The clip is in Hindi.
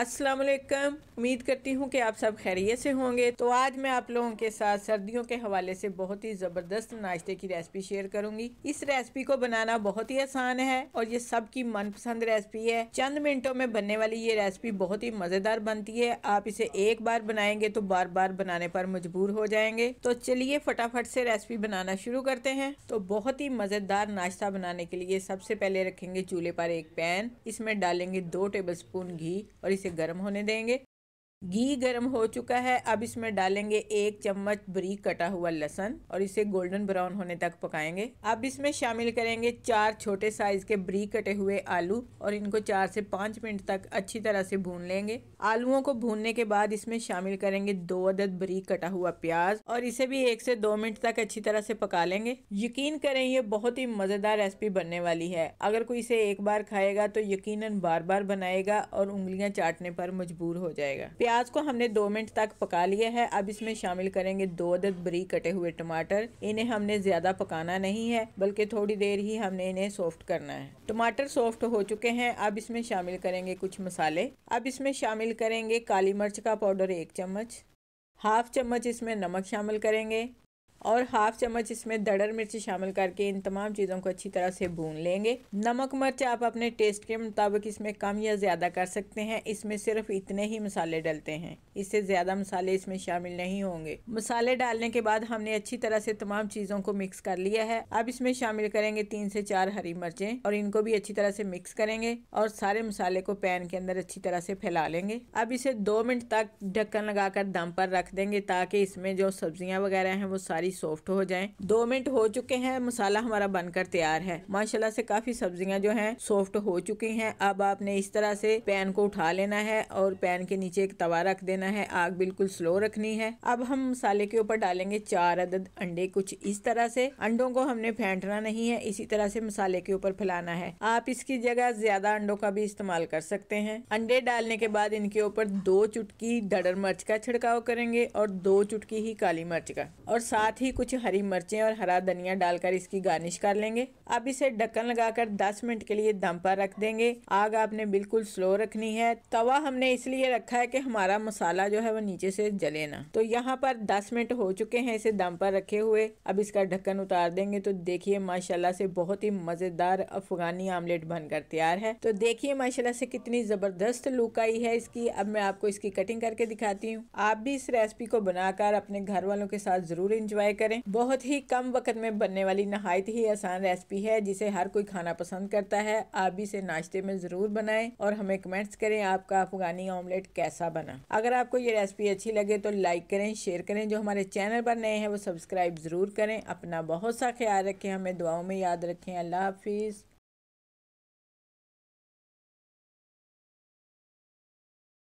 अस्सलाम वालेकुम उम्मीद करती हूँ कि आप सब खैरियत से होंगे तो आज मैं आप लोगों के साथ सर्दियों के हवाले से बहुत ही ज़बरदस्त नाश्ते की रेसिपी शेयर करूँगी इस रेसिपी को बनाना बहुत ही आसान है और ये सबकी मनपसंद रेसिपी है चंद मिनटों में बनने वाली ये रेसिपी बहुत ही मज़ेदार बनती है आप इसे एक बार बनाएंगे तो बार बार बनाने पर मजबूर हो जाएंगे तो चलिए फटाफट से रेसिपी बनाना शुरू करते हैं तो बहुत ही मज़ेदार नाश्ता बनाने के लिए सबसे पहले रखेंगे चूल्हे पर एक पैन इसमें डालेंगे दो टेबल स्पून घी और इसे गर्म होने देंगे घी गर्म हो चुका है अब इसमें डालेंगे एक चम्मच बरीक कटा हुआ लहसन और इसे गोल्डन ब्राउन होने तक पकाएंगे अब इसमें शामिल करेंगे चार छोटे साइज के बरीक कटे हुए आलू और इनको चार से पाँच मिनट तक अच्छी तरह से भून लेंगे आलुओं को भूनने के बाद इसमें शामिल करेंगे दो अदद बरीक कटा हुआ प्याज और इसे भी एक से दो मिनट तक अच्छी तरह से पका लेंगे यकीन करें ये बहुत ही मजेदार रेसिपी बनने वाली है अगर कोई इसे एक बार खाएगा तो यकीन बार बार बनाएगा और उंगलियाँ चाटने पर मजबूर हो जाएगा प्याज को हमने दो मिनट तक पका लिया है अब इसमें शामिल करेंगे दो अदद बरी कटे हुए टमाटर इन्हें हमने ज्यादा पकाना नहीं है बल्कि थोड़ी देर ही हमने इन्हें सॉफ्ट करना है टमाटर सॉफ्ट हो चुके हैं अब इसमें शामिल करेंगे कुछ मसाले अब इसमें शामिल करेंगे काली मिर्च का पाउडर एक चम्मच हाफ चम्मच इसमें नमक शामिल करेंगे और हाफ चम्मच इसमें दड़र मिर्ची शामिल करके इन तमाम चीज़ों को अच्छी तरह से भून लेंगे नमक मिर्च आप अपने टेस्ट के मुताबिक इसमें कम या ज़्यादा कर सकते हैं इसमें सिर्फ इतने ही मसाले डलते हैं इससे ज़्यादा मसाले इसमें शामिल नहीं होंगे मसाले डालने के बाद हमने अच्छी तरह से तमाम चीज़ों को मिक्स कर लिया है अब इसमें शामिल करेंगे तीन से चार हरी मिर्चें और इनको भी अच्छी तरह से मिक्स करेंगे और सारे मसाले को पैन के अंदर अच्छी तरह से फैला लेंगे अब इसे दो मिनट तक ढक्कन लगाकर दम पर रख देंगे ताकि इसमें जो सब्जियाँ वगैरह हैं वो सारी सॉफ्ट हो जाए दो मिनट हो चुके हैं मसाला हमारा बनकर तैयार है माशाल्लाह से काफी सब्जियां जो हैं सॉफ्ट हो चुकी हैं अब आपने इस तरह से पैन को उठा लेना है और पैन के नीचे एक तवा रख देना है आग बिल्कुल स्लो रखनी है अब हम मसाले के ऊपर डालेंगे चार अदद अंडे कुछ इस तरह से अंडों को हमने फेंटना नहीं है इसी तरह से मसाले के ऊपर फैलाना है आप इसकी जगह ज्यादा अंडों का भी इस्तेमाल कर सकते हैं अंडे डालने के बाद इनके ऊपर दो चुटकी डर मिर्च का छिड़काव करेंगे और दो चुटकी ही काली मिर्च का और साथ ही कुछ हरी मिर्चें और हरा धनिया डालकर इसकी गार्निश कर लेंगे अब इसे ढक्कन लगाकर 10 मिनट के लिए दम पर रख देंगे आग आपने बिल्कुल स्लो रखनी है तवा हमने इसलिए रखा है कि हमारा मसाला जो है वो नीचे से जले ना तो यहाँ पर दस मिनट हो चुके हैं इसे दम पर रखे हुए अब इसका ढक्कन उतार देंगे तो देखिए माशाला से बहुत ही मजेदार अफगानी आमलेट बनकर तैयार है तो देखिए माशाला से कितनी जबरदस्त लुक आई है इसकी अब मैं आपको इसकी कटिंग करके दिखाती हूँ आप भी इस रेसिपी को बनाकर अपने घर वालों के साथ जरूर इंजॉय ट्राई करें बहुत ही कम वक्त में बनने वाली नहायत ही आसान रेसिपी है जिसे हर कोई खाना पसंद करता है आप भी इसे नाश्ते में ज़रूर बनाएं और हमें कमेंट्स करें आपका अफगानी ऑमलेट कैसा बना अगर आपको ये रेसिपी अच्छी लगे तो लाइक करें शेयर करें जो हमारे चैनल पर नए हैं वो सब्सक्राइब ज़रूर करें अपना बहुत सा ख्याल रखें हमें दुआओं में याद रखें अल्लाह हाफिज़